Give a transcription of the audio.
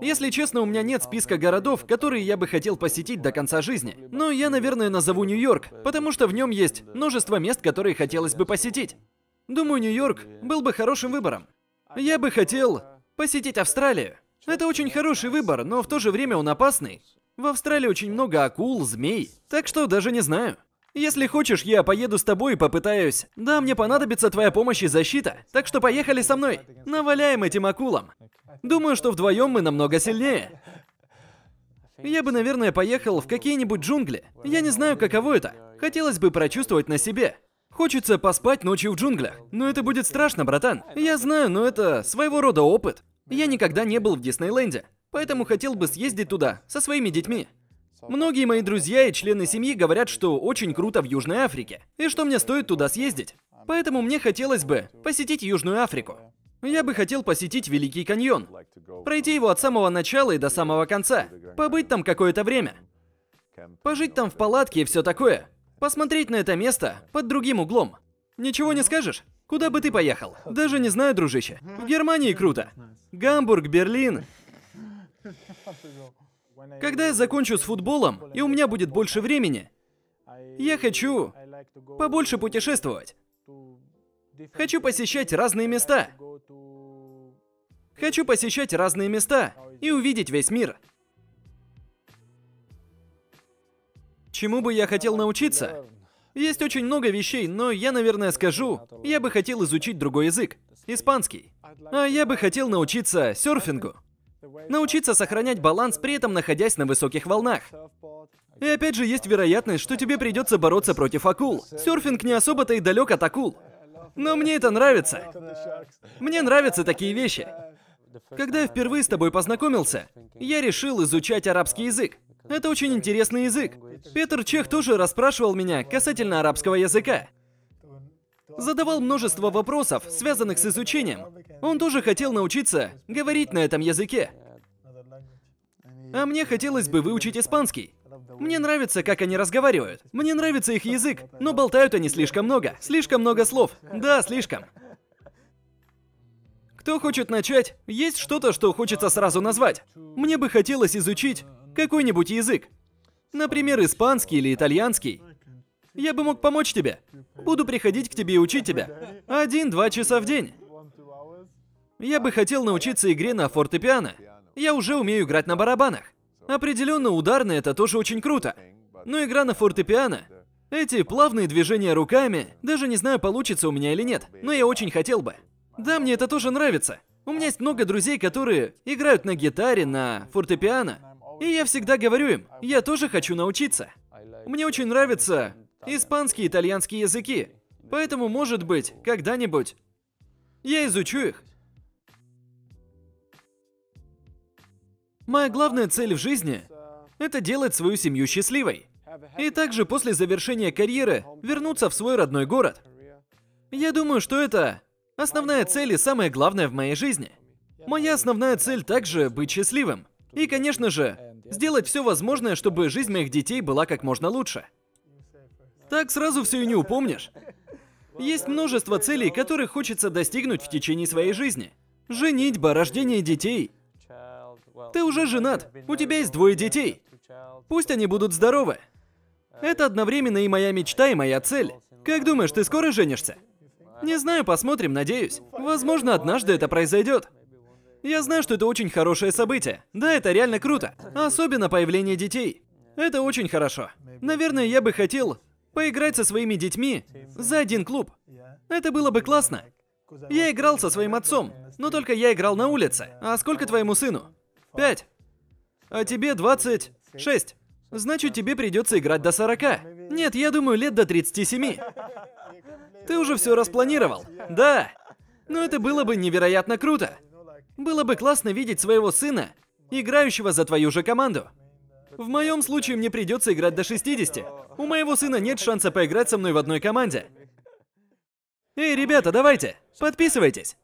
Если честно, у меня нет списка городов, которые я бы хотел посетить до конца жизни. Но я, наверное, назову Нью-Йорк, потому что в нем есть множество мест, которые хотелось бы посетить. Думаю, Нью-Йорк был бы хорошим выбором. Я бы хотел посетить Австралию. Это очень хороший выбор, но в то же время он опасный. В Австралии очень много акул, змей, так что даже не знаю. Если хочешь, я поеду с тобой и попытаюсь. Да, мне понадобится твоя помощь и защита, так что поехали со мной. Наваляем этим акулам. Думаю, что вдвоем мы намного сильнее. Я бы, наверное, поехал в какие-нибудь джунгли. Я не знаю, каково это. Хотелось бы прочувствовать на себе. Хочется поспать ночью в джунглях. Но это будет страшно, братан. Я знаю, но это своего рода опыт. Я никогда не был в Диснейленде, поэтому хотел бы съездить туда со своими детьми. Многие мои друзья и члены семьи говорят, что очень круто в Южной Африке, и что мне стоит туда съездить. Поэтому мне хотелось бы посетить Южную Африку. Я бы хотел посетить Великий каньон. Пройти его от самого начала и до самого конца. Побыть там какое-то время. Пожить там в палатке и все такое. Посмотреть на это место под другим углом. Ничего не скажешь? Куда бы ты поехал? Даже не знаю, дружище. В Германии круто. Гамбург, Берлин. Когда я закончу с футболом, и у меня будет больше времени, я хочу побольше путешествовать. Хочу посещать разные места. Хочу посещать разные места и увидеть весь мир. Чему бы я хотел научиться? Есть очень много вещей, но я, наверное, скажу, я бы хотел изучить другой язык, испанский. А я бы хотел научиться серфингу. Научиться сохранять баланс, при этом находясь на высоких волнах. И опять же, есть вероятность, что тебе придется бороться против акул. Серфинг не особо-то и далек от акул. Но мне это нравится. Мне нравятся такие вещи. Когда я впервые с тобой познакомился, я решил изучать арабский язык. Это очень интересный язык. Петр Чех тоже расспрашивал меня касательно арабского языка. Задавал множество вопросов, связанных с изучением. Он тоже хотел научиться говорить на этом языке. А мне хотелось бы выучить испанский. Мне нравится, как они разговаривают. Мне нравится их язык, но болтают они слишком много. Слишком много слов. Да, слишком. Кто хочет начать, есть что-то, что хочется сразу назвать. Мне бы хотелось изучить какой-нибудь язык. Например, испанский или итальянский. Я бы мог помочь тебе. Буду приходить к тебе и учить тебя. Один-два часа в день. Я бы хотел научиться игре на фортепиано. Я уже умею играть на барабанах. Определенно ударные это тоже очень круто. Но игра на фортепиано, эти плавные движения руками, даже не знаю, получится у меня или нет, но я очень хотел бы. Да, мне это тоже нравится. У меня есть много друзей, которые играют на гитаре, на фортепиано. И я всегда говорю им, я тоже хочу научиться. Мне очень нравятся испанский и итальянский языки. Поэтому, может быть, когда-нибудь я изучу их. Моя главная цель в жизни – это делать свою семью счастливой. И также после завершения карьеры вернуться в свой родной город. Я думаю, что это Основная цель и самое главное в моей жизни. Моя основная цель также быть счастливым. И, конечно же, сделать все возможное, чтобы жизнь моих детей была как можно лучше. Так сразу все и не упомнишь. Есть множество целей, которые хочется достигнуть в течение своей жизни. Женитьба, рождение детей. Ты уже женат, у тебя есть двое детей. Пусть они будут здоровы. Это одновременно и моя мечта, и моя цель. Как думаешь, ты скоро женишься? Не знаю, посмотрим, надеюсь. Возможно, однажды это произойдет. Я знаю, что это очень хорошее событие. Да, это реально круто. Особенно появление детей. Это очень хорошо. Наверное, я бы хотел поиграть со своими детьми за один клуб. Это было бы классно. Я играл со своим отцом, но только я играл на улице. А сколько твоему сыну? Пять. А тебе 26. Значит, тебе придется играть до 40. Нет, я думаю, лет до 37. Ты уже все распланировал? Да. Но это было бы невероятно круто. Было бы классно видеть своего сына, играющего за твою же команду. В моем случае мне придется играть до 60. У моего сына нет шанса поиграть со мной в одной команде. Эй, ребята, давайте, подписывайтесь.